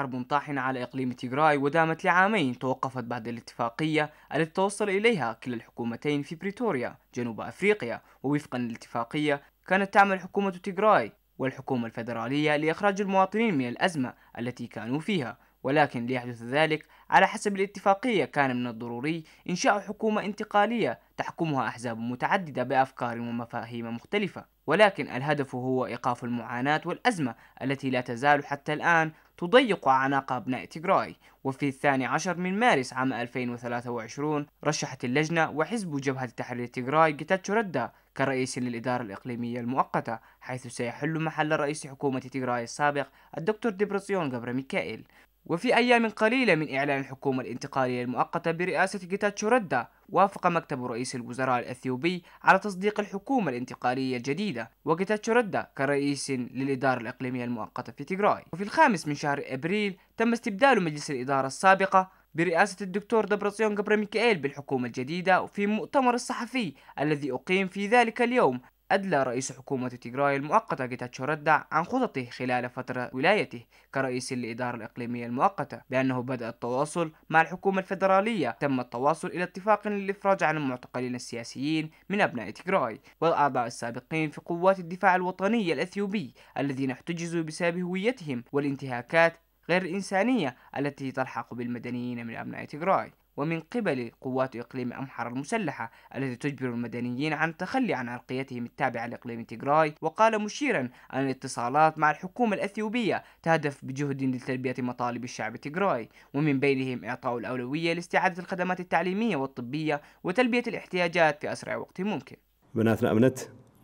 حرب طاحنة على إقليم تيغراي ودامت لعامين توقفت بعد الاتفاقية التي توصل إليها كلا الحكومتين في بريتوريا جنوب أفريقيا ووفقا للاتفاقية كانت تعمل حكومة تيغراي والحكومة الفيدرالية لإخراج المواطنين من الأزمة التي كانوا فيها ولكن ليحدث ذلك على حسب الاتفاقية كان من الضروري إنشاء حكومة انتقالية تحكمها أحزاب متعددة بأفكار ومفاهيم مختلفة ولكن الهدف هو إيقاف المعاناة والأزمة التي لا تزال حتى الآن تضيق أعناق أبناء تيغراي وفي الثاني عشر من مارس عام 2023 رشحت اللجنة وحزب جبهة تحرير تيغراي جيتاتشو ردا كرئيس للإدارة الإقليمية المؤقتة حيث سيحل محل رئيس حكومة تيغراي السابق الدكتور ديبرسيون جبر ميكائيل وفي أيام قليلة من إعلان الحكومة الانتقالية المؤقتة برئاسة جيتاتشو ردا وافق مكتب رئيس الوزراء الأثيوبي على تصديق الحكومة الانتقالية الجديدة وجيتاتشو ردا كرئيس للإدارة الإقليمية المؤقتة في تيغراي وفي الخامس من شهر أبريل تم استبدال مجلس الإدارة السابقة برئاسة الدكتور دبرسيون قبر ميكائيل بالحكومة الجديدة في المؤتمر الصحفي الذي أقيم في ذلك اليوم أدلى رئيس حكومة تيغراي المؤقتة جيتاتشو ردع عن خططه خلال فترة ولايته كرئيس للإدارة الإقليمية المؤقتة بأنه بدأ التواصل مع الحكومة الفدرالية تم التواصل إلى اتفاق للإفراج عن المعتقلين السياسيين من أبناء تيغراي والأعضاء السابقين في قوات الدفاع الوطني الأثيوبي الذين احتجزوا بسبب هويتهم والانتهاكات غير الإنسانية التي تلحق بالمدنيين من أبناء تيغراي ومن قبل قوات إقليم أمحر المسلحة التي تجبر المدنيين عن التخلي عن عرقيتهم التابعة لإقليم تيغراي وقال مشيرا أن الاتصالات مع الحكومة الأثيوبية تهدف بجهد لتلبية مطالب الشعب تيغراي ومن بينهم إعطاء الأولوية لاستعادة الخدمات التعليمية والطبية وتلبية الاحتياجات في أسرع وقت ممكن بناتنا أمنت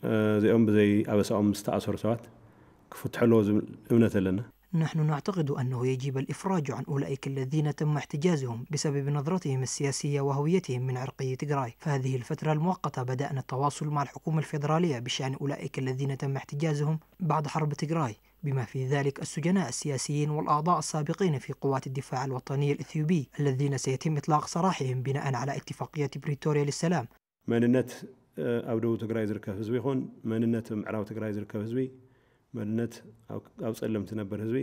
آه، زي أم زي أبس أم ستأسر سوات كفتح له أمنت لنا نحن نعتقد أنه يجب الإفراج عن أولئك الذين تم احتجازهم بسبب نظرتهم السياسية وهويتهم من عرقية غراي فهذه الفترة المؤقتة بدأنا التواصل مع الحكومة الفيدرالية بشأن أولئك الذين تم احتجازهم بعد حرب تجراي بما في ذلك السجناء السياسيين والأعضاء السابقين في قوات الدفاع الوطني الإثيوبي الذين سيتم إطلاق سراحهم بناء على اتفاقية بريتوريا للسلام من النت آه، أو دو غرايزر زركة من خون مننت معراو تجراي زركة መንነት ኣብ ፀለም ትነብር ህዝቢ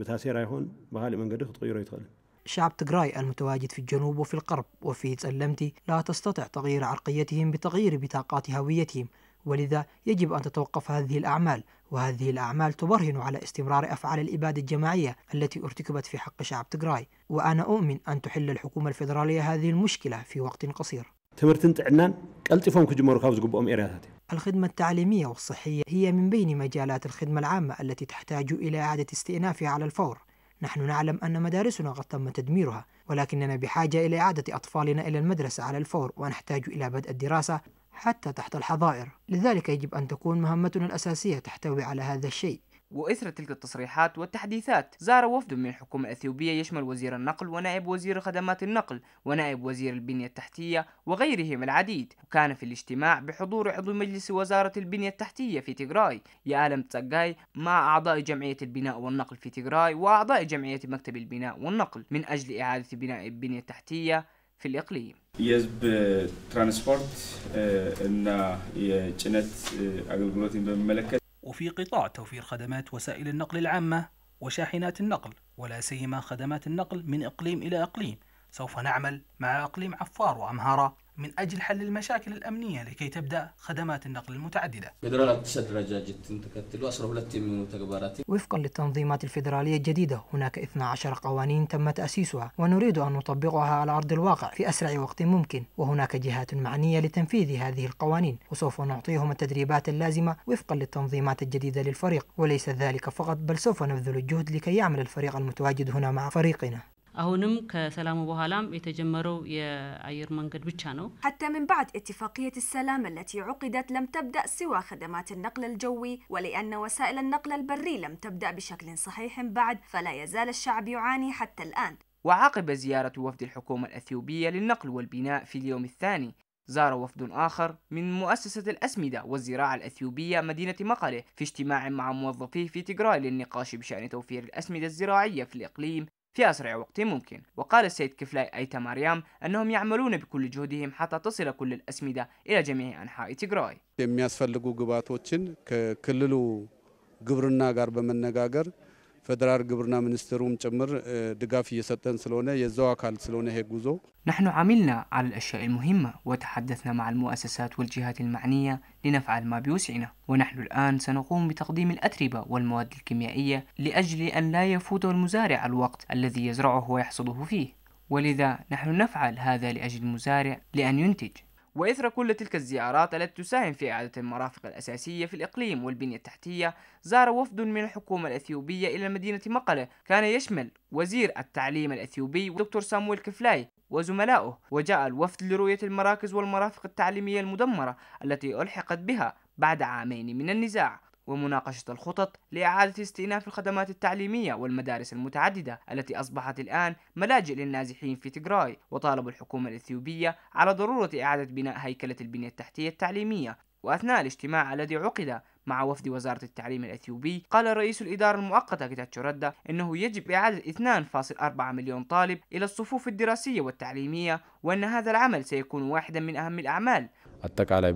ብታሴር ይኹን ብካሊእ መንገዲ ክትቅይሮ ይትኽእልን شعب تجراي المتواجد في الجنوب وفي القرب وفي تسلمتي لا تستطيع تغيير عرقيتهم بتغيير بطاقات هويتهم ولذا يجب أن تتوقف هذه الأعمال وهذه الأعمال تبرهن على استمرار أفعال الإبادة الجماعية التي ارتكبت في حق شعب تجراي وأنا أؤمن أن تحل الحكومة الفيدرالية هذه المشكلة في وقت قصير تمرتن تعنان قلت فهم كجمهور خاوز قبهم إيراتاتي الخدمة التعليمية والصحية هي من بين مجالات الخدمة العامة التي تحتاج إلى إعادة استئنافها على الفور نحن نعلم أن مدارسنا قد تم تدميرها ولكننا بحاجة إلى إعادة أطفالنا إلى المدرسة على الفور ونحتاج إلى بدء الدراسة حتى تحت الحظائر لذلك يجب أن تكون مهمتنا الأساسية تحتوي على هذا الشيء وإثر تلك التصريحات والتحديثات زار وفد من الحكومة الأثيوبية يشمل وزير النقل ونائب وزير خدمات النقل ونائب وزير البنية التحتية وغيرهم العديد وكان في الاجتماع بحضور عضو مجلس وزارة البنية التحتية في تيغراي يالم تساقاي مع أعضاء جمعية البناء والنقل في تيغراي وأعضاء جمعية مكتب البناء والنقل من أجل إعادة بناء البنية التحتية في الإقليم يجب ትራንስፖርት أن የጭነት أغلقلوتين በሚመለከት وفي قطاع توفير خدمات وسائل النقل العامة وشاحنات النقل ولا سيما خدمات النقل من إقليم إلى إقليم سوف نعمل مع إقليم عفار وأمهارة من أجل حل المشاكل الأمنية لكي تبدأ خدمات النقل المتعددة وفقا للتنظيمات الفيدرالية الجديدة هناك 12 قوانين تم تأسيسها ونريد أن نطبقها على أرض الواقع في أسرع وقت ممكن وهناك جهات معنية لتنفيذ هذه القوانين وسوف نعطيهم التدريبات اللازمة وفقا للتنظيمات الجديدة للفريق وليس ذلك فقط بل سوف نبذل الجهد لكي يعمل الفريق المتواجد هنا مع فريقنا አሁንም ከሰላሙ በኋላም የተጀመረው የአየር መንገድ ብቻ ነው። حتى من بعد اتفاقية السلام التي عقدت لم تبدأ سوى خدمات النقل الجوي ولأن وسائل النقل البري لم تبدأ بشكل صحيح بعد فلا يزال الشعب يعاني حتى الآن وعقب زيارة وفد الحكومة الأثيوبية للنقل والبناء في اليوم الثاني زار وفد آخر من مؤسسة الأسمدة والزراعة الأثيوبية مدينة مقلة في اجتماع مع موظفيه في تجراي للنقاش بشأن توفير الأسمدة الزراعية في الإقليم في أسرع وقت ممكن وقال السيد كفلاي أيتا ماريام أنهم يعملون بكل جهدهم حتى تصل كل الأسمدة إلى جميع أنحاء تيغراي ፌደራል ግብርና ሚኒስቴሩም ጭምር ድጋፍ እየሰጠን ስለሆነ የዛው አካል ስለሆነ ይሄ ጉዞ نحن عملنا على الأشياء المهمة وتحدثنا مع المؤسسات والجهات المعنية لنفعل ما بوسعنا ونحن الآن سنقوم بتقديم الأتربة والمواد الكيميائية لأجل أن لا يفوت المزارع الوقت الذي يزرعه ويحصده فيه ولذا نحن نفعل هذا لأجل المزارع لأن ينتج وإثر كل تلك الزيارات التي تساهم في إعادة المرافق الأساسية في الإقليم والبنية التحتية زار وفد من الحكومة الأثيوبية إلى مدينة مقلة كان يشمل وزير التعليم الأثيوبي دكتور سامويل كفلاي وزملائه وجاء الوفد لرؤية المراكز والمرافق التعليمية المدمرة التي ألحقت بها بعد عامين من النزاع ومناقشة الخطط لإعادة استئناف الخدمات التعليمية والمدارس المتعددة التي أصبحت الآن ملاجئ للنازحين في تجراي وطالب الحكومة الإثيوبية على ضرورة إعادة بناء هيكلة البنية التحتية التعليمية وأثناء الاجتماع الذي عقد مع وفد وزارة التعليم الأثيوبي قال رئيس الإدارة المؤقتة كيتاتشو ردا أنه يجب إعادة 2.4 مليون طالب إلى الصفوف الدراسية والتعليمية وأن هذا العمل سيكون واحدا من أهم الأعمال أتك على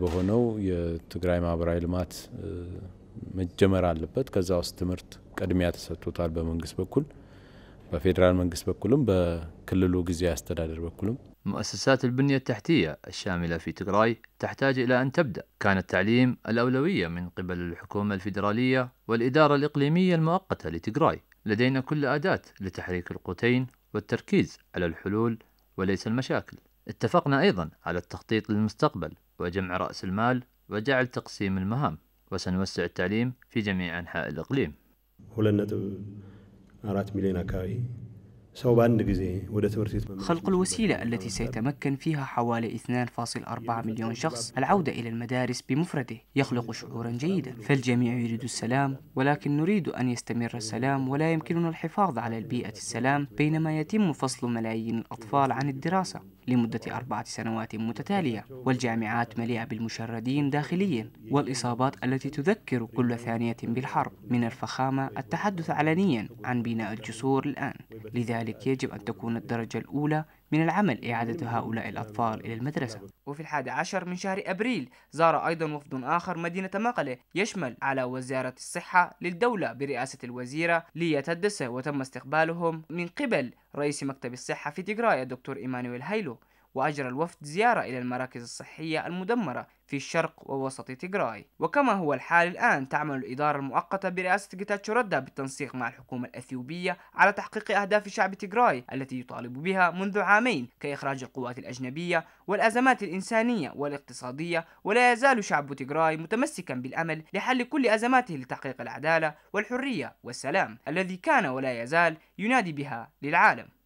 مع برايلمات آه، መጀመር አለበት። ከዛ ውስጥ ትምህርት ቅድሚያ ተሰጥቶታል በመንግስት በኩል በፌዴራል መንግስት በኩልም በክልሉ ጊዜያዊ አስተዳደር በኩልም مؤسسات البنية التحتية الشاملة في تقراي تحتاج إلى أن تبدأ كان التعليم الأولوية من قبل الحكومة الفيدرالية والإدارة الإقليمية المؤقتة لتقراي لدينا كل أداة لتحريك القوتين والتركيز على الحلول وليس المشاكل اتفقنا أيضا على التخطيط للمستقبل وجمع رأس المال وجعل تقسيم المهام وسنوسع التعليم في جميع أنحاء الإقليم خلق الوسيلة التي نعم. سيتمكن فيها حوالي 2.4 مليون شخص العودة إلى المدارس بمفرده يخلق شعورا جيدا فالجميع يريد السلام ولكن نريد أن يستمر السلام ولا يمكننا الحفاظ على البيئة السلام بينما يتم فصل ملايين الأطفال عن الدراسة لمدة أربعة سنوات متتالية والجامعات مليئة بالمشردين داخليا والإصابات التي تذكر كل ثانية بالحرب من الفخامة التحدث علنيا عن بناء الجسور الآن لذا لذلك يجب أن تكون الدرجة الأولى من العمل إعادة هؤلاء الأطفال إلى المدرسة وفي الحادي عشر من شهر أبريل زار أيضا وفد آخر مدينة مقلة يشمل على وزارة الصحة للدولة برئاسة الوزيرة ليا تدسة وتم استقبالهم من قبل رئيس مكتب الصحة في تيغراي الدكتور إيمانويل هيلو وأجرى الوفد زيارة إلى المراكز الصحية المدمرة في الشرق ووسط تيغراي وكما هو الحال الآن تعمل الإدارة المؤقتة برئاسة جيتاتشو بالتنسيق مع الحكومة الأثيوبية على تحقيق أهداف شعب تيغراي التي يطالب بها منذ عامين كإخراج القوات الأجنبية والأزمات الإنسانية والاقتصادية ولا يزال شعب تيغراي متمسكا بالأمل لحل كل أزماته لتحقيق العدالة والحرية والسلام الذي كان ولا يزال ينادي بها للعالم